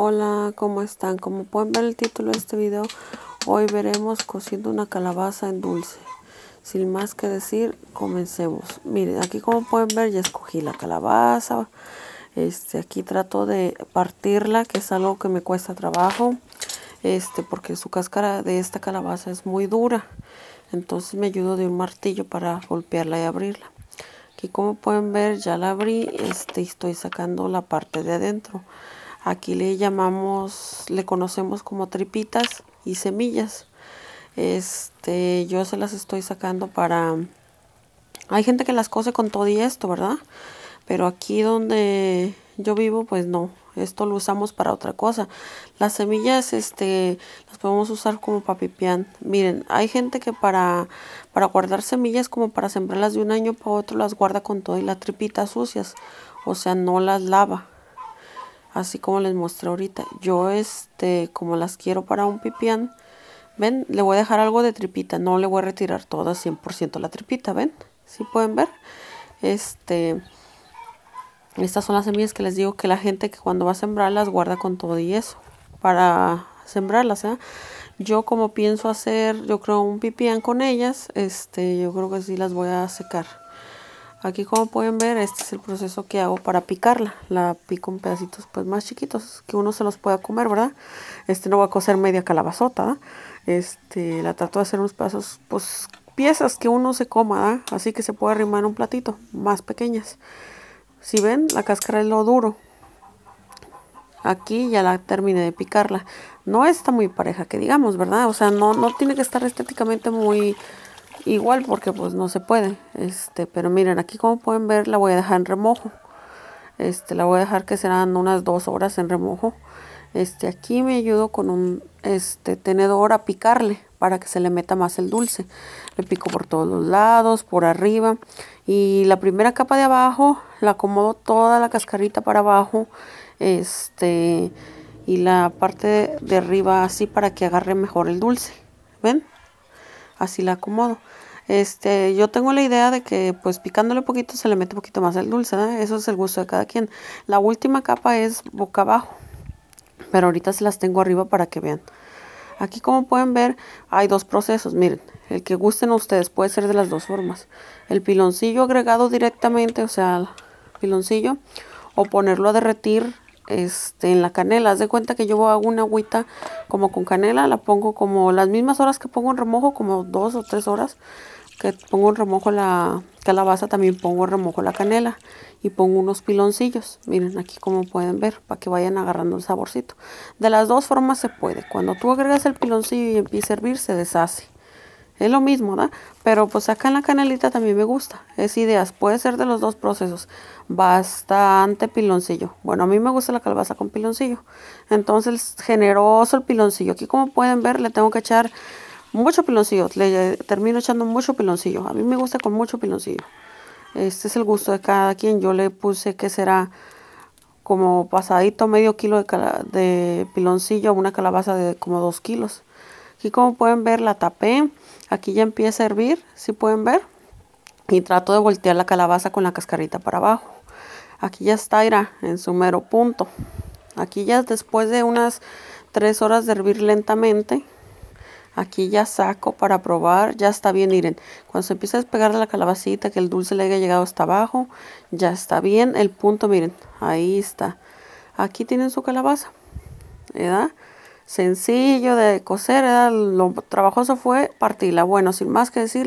Hola, ¿cómo están? Como pueden ver el título de este video, hoy veremos cociendo una calabaza en dulce. Sin más que decir, comencemos. Miren, aquí como pueden ver ya escogí la calabaza. Este, aquí trato de partirla, que es algo que me cuesta trabajo. Este, porque su cáscara de esta calabaza es muy dura. Entonces me ayudo de un martillo para golpearla y abrirla. Aquí como pueden ver ya la abrí, este, estoy sacando la parte de adentro. Aquí le llamamos, le conocemos como tripitas y semillas. Este, yo se las estoy sacando para... Hay gente que las cose con todo y esto, ¿verdad? Pero aquí donde yo vivo, pues no. Esto lo usamos para otra cosa. Las semillas, este, las podemos usar como pipián Miren, hay gente que para, para guardar semillas, como para sembrarlas de un año para otro, las guarda con todo y las tripitas sucias. O sea, no las lava así como les mostré ahorita. Yo, este, como las quiero para un pipián, ¿ven? Le voy a dejar algo de tripita, no le voy a retirar toda 100% la tripita, ¿ven? si pueden ver? Este, estas son las semillas que les digo que la gente que cuando va a sembrar las guarda con todo y eso, para sembrarlas, ¿eh? Yo como pienso hacer, yo creo un pipián con ellas, este, yo creo que sí las voy a secar. Aquí como pueden ver, este es el proceso que hago para picarla. La pico en pedacitos pues más chiquitos, que uno se los pueda comer, ¿verdad? Este no va a coser media calabazota, Este, la trato de hacer unos pedazos, pues piezas que uno se coma, ¿verdad? Así que se puede arrimar en un platito, más pequeñas. Si ven, la cáscara es lo duro. Aquí ya la terminé de picarla. No está muy pareja, que digamos, ¿verdad? O sea, no, no tiene que estar estéticamente muy igual porque pues no se puede este pero miren aquí como pueden ver la voy a dejar en remojo este la voy a dejar que serán unas dos horas en remojo este aquí me ayudo con un este tenedor a picarle para que se le meta más el dulce le pico por todos los lados por arriba y la primera capa de abajo la acomodo toda la cascarita para abajo este y la parte de arriba así para que agarre mejor el dulce ven así la acomodo. Este, yo tengo la idea de que pues picándole poquito se le mete un poquito más el dulce, eso es el gusto de cada quien. La última capa es boca abajo, pero ahorita se las tengo arriba para que vean. Aquí como pueden ver hay dos procesos, miren, el que gusten ustedes puede ser de las dos formas. El piloncillo agregado directamente, o sea, piloncillo, o ponerlo a derretir este, en la canela. Haz de cuenta que yo hago una agüita como con canela, la pongo como las mismas horas que pongo en remojo, como dos o tres horas que pongo en remojo la calabaza, también pongo en remojo la canela y pongo unos piloncillos. Miren aquí como pueden ver, para que vayan agarrando el saborcito. De las dos formas se puede. Cuando tú agregas el piloncillo y empieza a hervir, se deshace es lo mismo, ¿da? Pero pues acá en la canalita también me gusta, es ideas, puede ser de los dos procesos, bastante piloncillo. Bueno, a mí me gusta la calabaza con piloncillo, entonces generoso el piloncillo. Aquí como pueden ver le tengo que echar mucho piloncillo, le termino echando mucho piloncillo, a mí me gusta con mucho piloncillo. Este es el gusto de cada quien, yo le puse que será como pasadito medio kilo de, de piloncillo a una calabaza de como dos kilos. Aquí como pueden ver la tapé, aquí ya empieza a hervir, si pueden ver. Y trato de voltear la calabaza con la cascarita para abajo. Aquí ya está, irá en su mero punto. Aquí ya después de unas 3 horas de hervir lentamente, aquí ya saco para probar, ya está bien, miren, cuando se empieza a despegar la calabacita, que el dulce le haya llegado hasta abajo, ya está bien, el punto, miren, ahí está, aquí tienen su calabaza, ¿verdad? sencillo de coser, lo trabajoso fue partirla. Bueno, sin más que decirlo